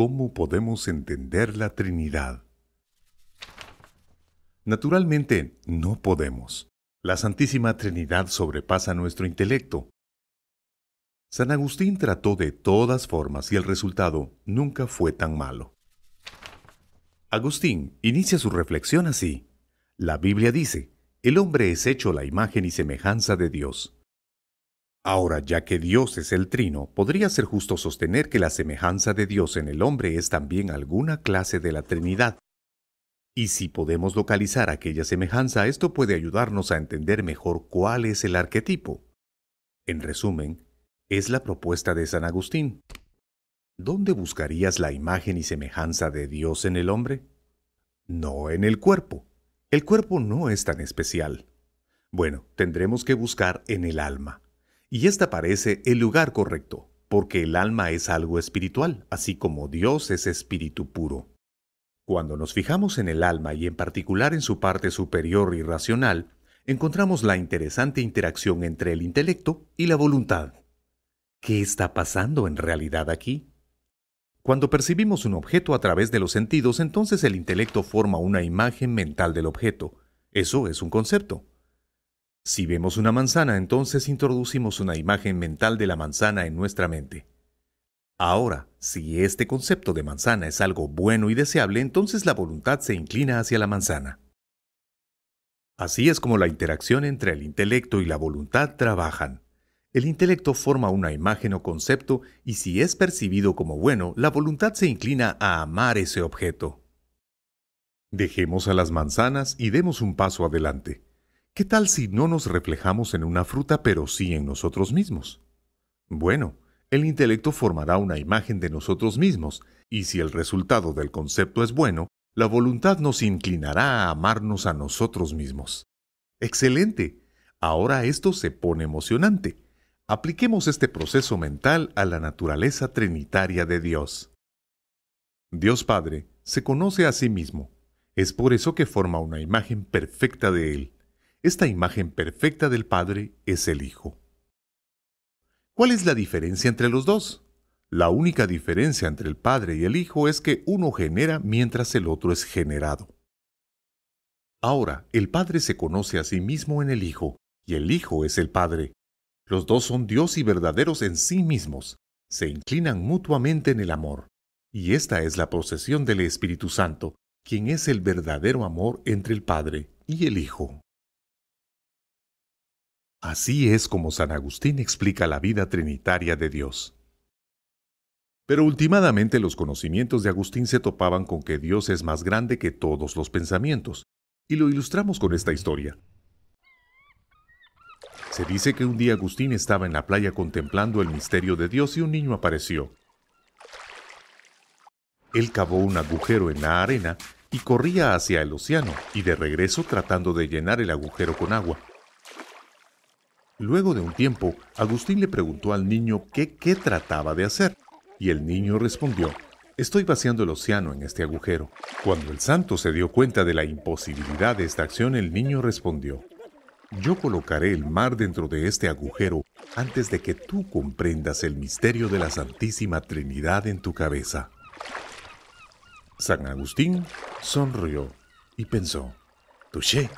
¿Cómo podemos entender la Trinidad? Naturalmente, no podemos. La Santísima Trinidad sobrepasa nuestro intelecto. San Agustín trató de todas formas y el resultado nunca fue tan malo. Agustín inicia su reflexión así. La Biblia dice, el hombre es hecho la imagen y semejanza de Dios. Ahora, ya que Dios es el trino, podría ser justo sostener que la semejanza de Dios en el hombre es también alguna clase de la Trinidad. Y si podemos localizar aquella semejanza, esto puede ayudarnos a entender mejor cuál es el arquetipo. En resumen, es la propuesta de San Agustín. ¿Dónde buscarías la imagen y semejanza de Dios en el hombre? No en el cuerpo. El cuerpo no es tan especial. Bueno, tendremos que buscar en el alma. Y esta parece el lugar correcto, porque el alma es algo espiritual, así como Dios es espíritu puro. Cuando nos fijamos en el alma y en particular en su parte superior y racional, encontramos la interesante interacción entre el intelecto y la voluntad. ¿Qué está pasando en realidad aquí? Cuando percibimos un objeto a través de los sentidos, entonces el intelecto forma una imagen mental del objeto. Eso es un concepto. Si vemos una manzana, entonces introducimos una imagen mental de la manzana en nuestra mente. Ahora, si este concepto de manzana es algo bueno y deseable, entonces la voluntad se inclina hacia la manzana. Así es como la interacción entre el intelecto y la voluntad trabajan. El intelecto forma una imagen o concepto y si es percibido como bueno, la voluntad se inclina a amar ese objeto. Dejemos a las manzanas y demos un paso adelante. ¿Qué tal si no nos reflejamos en una fruta, pero sí en nosotros mismos? Bueno, el intelecto formará una imagen de nosotros mismos, y si el resultado del concepto es bueno, la voluntad nos inclinará a amarnos a nosotros mismos. Excelente. Ahora esto se pone emocionante. Apliquemos este proceso mental a la naturaleza trinitaria de Dios. Dios Padre se conoce a sí mismo. Es por eso que forma una imagen perfecta de Él. Esta imagen perfecta del Padre es el Hijo. ¿Cuál es la diferencia entre los dos? La única diferencia entre el Padre y el Hijo es que uno genera mientras el otro es generado. Ahora, el Padre se conoce a sí mismo en el Hijo, y el Hijo es el Padre. Los dos son Dios y verdaderos en sí mismos, se inclinan mutuamente en el amor. Y esta es la procesión del Espíritu Santo, quien es el verdadero amor entre el Padre y el Hijo. Así es como San Agustín explica la vida trinitaria de Dios. Pero últimamente los conocimientos de Agustín se topaban con que Dios es más grande que todos los pensamientos, y lo ilustramos con esta historia. Se dice que un día Agustín estaba en la playa contemplando el misterio de Dios y un niño apareció. Él cavó un agujero en la arena y corría hacia el océano y de regreso tratando de llenar el agujero con agua. Luego de un tiempo, Agustín le preguntó al niño qué, qué trataba de hacer, y el niño respondió, Estoy vaciando el océano en este agujero. Cuando el santo se dio cuenta de la imposibilidad de esta acción, el niño respondió, Yo colocaré el mar dentro de este agujero antes de que tú comprendas el misterio de la Santísima Trinidad en tu cabeza. San Agustín sonrió y pensó, ¡Tuché!